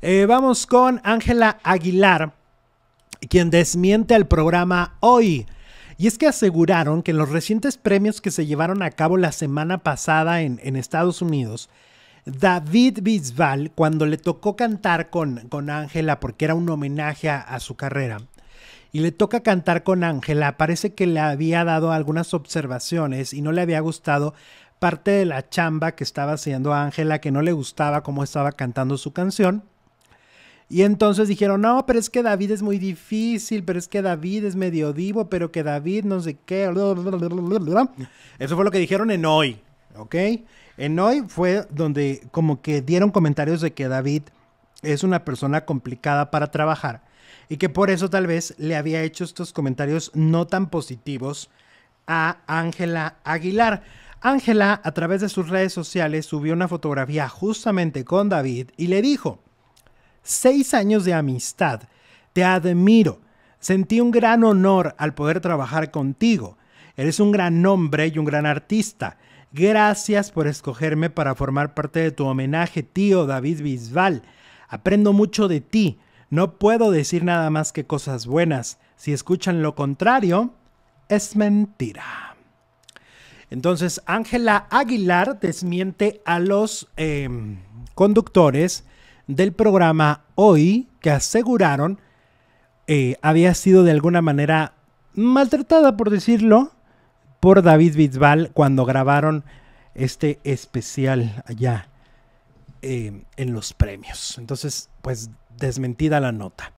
Eh, vamos con Ángela Aguilar, quien desmiente al programa hoy. Y es que aseguraron que en los recientes premios que se llevaron a cabo la semana pasada en, Estados Unidos, David Bisbal, cuando le tocó cantar con Ángela, porque era un homenaje a, su carrera, y le toca cantar con Ángela, parece que le había dado algunas observaciones y no le había gustado parte de la chamba que estaba haciendo Ángela, que no le gustaba cómo estaba cantando su canción. Y entonces dijeron, no, pero es que David es muy difícil, pero es que David es medio divo, pero que David no sé qué. Eso fue lo que dijeron en hoy, ¿ok? En hoy fue donde como que dieron comentarios de que David es una persona complicada para trabajar y que por eso tal vez le había hecho estos comentarios no tan positivos a Ángela Aguilar. Ángela a través de sus redes sociales subió una fotografía justamente con David y le dijo, Seis años de amistad. Te admiro. Sentí un gran honor al poder trabajar contigo. Eres un gran hombre y un gran artista. Gracias por escogerme para formar parte de tu homenaje, tío David Bisbal. Aprendo mucho de ti. No puedo decir nada más que cosas buenas. Si escuchan lo contrario, es mentira. Entonces, Ángela Aguilar desmiente a los em, conductores del programa hoy que aseguraron eh, había sido de alguna manera maltratada, por decirlo, por David Bisbal cuando grabaron este especial allá eh, en los premios. Entonces, pues desmentida la nota.